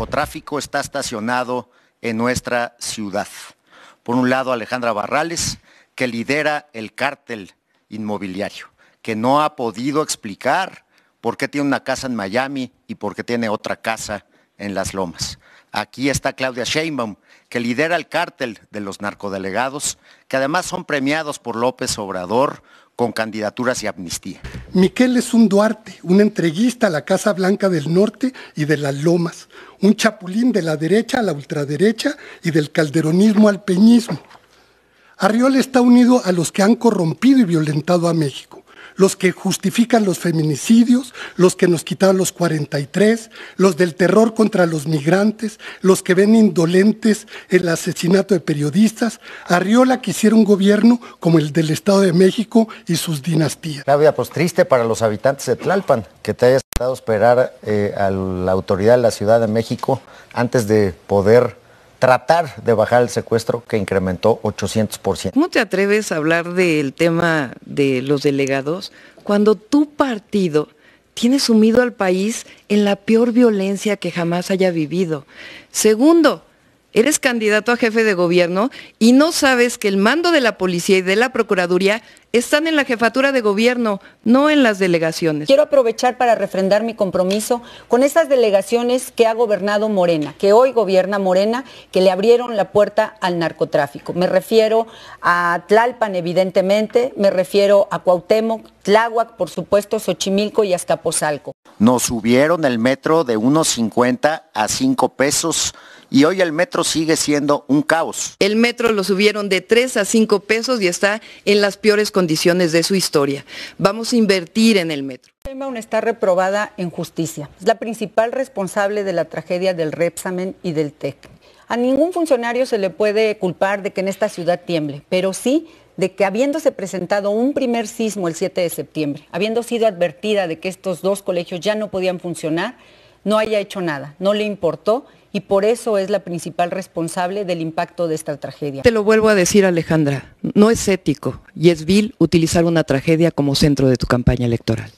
narcotráfico está estacionado en nuestra ciudad. Por un lado, Alejandra Barrales, que lidera el cártel inmobiliario, que no ha podido explicar por qué tiene una casa en Miami y por qué tiene otra casa en Las Lomas. Aquí está Claudia Sheinbaum, que lidera el cártel de los narcodelegados, que además son premiados por López Obrador con candidaturas y amnistía. Miquel es un Duarte, un entreguista a la Casa Blanca del Norte y de las Lomas, un chapulín de la derecha a la ultraderecha y del calderonismo al peñismo. Arriola está unido a los que han corrompido y violentado a México los que justifican los feminicidios, los que nos quitaron los 43, los del terror contra los migrantes, los que ven indolentes el asesinato de periodistas, Arriola quisiera un gobierno como el del Estado de México y sus dinastías. Claudia, pues triste para los habitantes de Tlalpan que te hayas dado esperar eh, a la autoridad de la Ciudad de México antes de poder tratar de bajar el secuestro que incrementó 800%. ¿Cómo te atreves a hablar del tema de los delegados cuando tu partido tiene sumido al país en la peor violencia que jamás haya vivido? Segundo, eres candidato a jefe de gobierno y no sabes que el mando de la policía y de la Procuraduría están en la jefatura de gobierno, no en las delegaciones. Quiero aprovechar para refrendar mi compromiso con estas delegaciones que ha gobernado Morena, que hoy gobierna Morena, que le abrieron la puerta al narcotráfico. Me refiero a Tlalpan, evidentemente, me refiero a Cuauhtémoc, Tláhuac, por supuesto, Xochimilco y Azcapotzalco. Nos subieron el metro de 1.50 a 5 pesos y hoy el metro sigue siendo un caos. El metro lo subieron de 3 a 5 pesos y está en las peores condiciones de su historia. Vamos a invertir en el metro. Sheinbaum está reprobada en justicia. Es la principal responsable de la tragedia del Repsamen y del TEC. A ningún funcionario se le puede culpar de que en esta ciudad tiemble, pero sí de que habiéndose presentado un primer sismo el 7 de septiembre, habiendo sido advertida de que estos dos colegios ya no podían funcionar, no haya hecho nada, no le importó y por eso es la principal responsable del impacto de esta tragedia. Te lo vuelvo a decir, Alejandra, no es ético y es vil utilizar una tragedia como centro de tu campaña electoral.